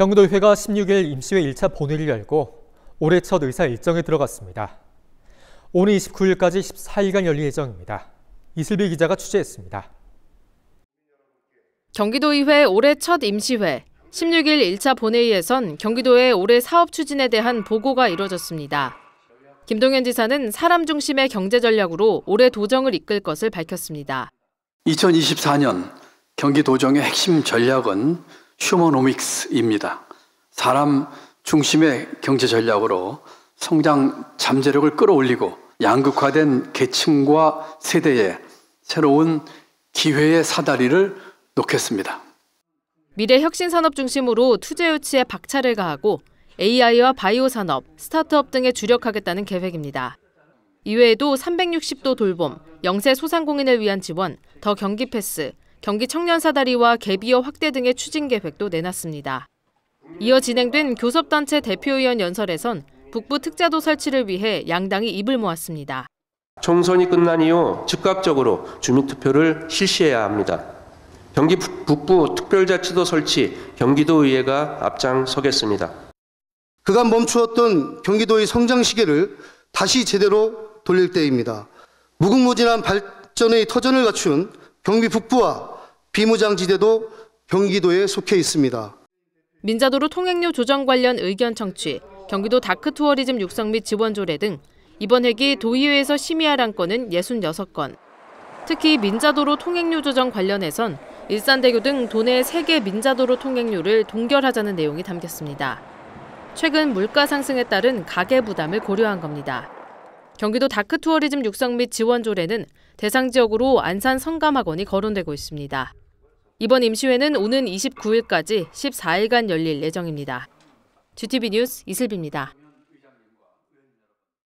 경기도의회가 16일 임시회 1차 본회를 의 열고 올해 첫 의사 일정에 들어갔습니다. 오늘 29일까지 14일간 열릴 예정입니다. 이슬비 기자가 취재했습니다. 경기도의회 올해 첫 임시회 16일 1차 본회의에선 경기도의 올해 사업 추진에 대한 보고가 이뤄졌습니다. 김동현 지사는 사람 중심의 경제 전략으로 올해 도정을 이끌 것을 밝혔습니다. 2024년 경기도정의 핵심 전략은 휴머노믹스입니다. 사람 중심의 경제 전략으로 성장 잠재력을 끌어올리고 양극화된 계층과 세대에 새로운 기회의 사다리를 놓겠습니다. 미래 혁신 산업 중심으로 투자 유치에 박차를 가하고 AI와 바이오 산업, 스타트업 등에 주력하겠다는 계획입니다. 이외에도 360도 돌봄, 영세 소상공인을 위한 지원, 더 경기 패스, 경기 청년 사다리와 개비어 확대 등의 추진 계획도 내놨습니다. 이어 진행된 교섭단체 대표위원 연설에선 북부 특자도 설치를 위해 양당이 입을 모았습니다. 총선이 끝난 이후 즉각적으로 주민투표를 실시해야 합니다. 경기 북부 특별자치도 설치 경기도의회가 앞장서겠습니다. 그간 멈추었던 경기도의 성장 시계를 다시 제대로 돌릴 때입니다. 무궁무진한 발전의 터전을 갖춘 경비 북부와 비무장지대도 경기도에 속해 있습니다. 민자도로 통행료 조정 관련 의견 청취, 경기도 다크투어리즘 육성 및 지원 조례 등 이번 회기 도의회에서 심의하란 건은 66건. 특히 민자도로 통행료 조정 관련해선 일산대교 등 도내 3개 민자도로 통행료를 동결하자는 내용이 담겼습니다. 최근 물가 상승에 따른 가계 부담을 고려한 겁니다. 경기도 다크투어리즘 육성 및 지원 조례는 대상 지역으로 안산 성감학원이 거론되고 있습니다. 이번 임시회는 오는 29일까지 14일간 열릴 예정입니다. GTV 뉴스 이슬비입니다.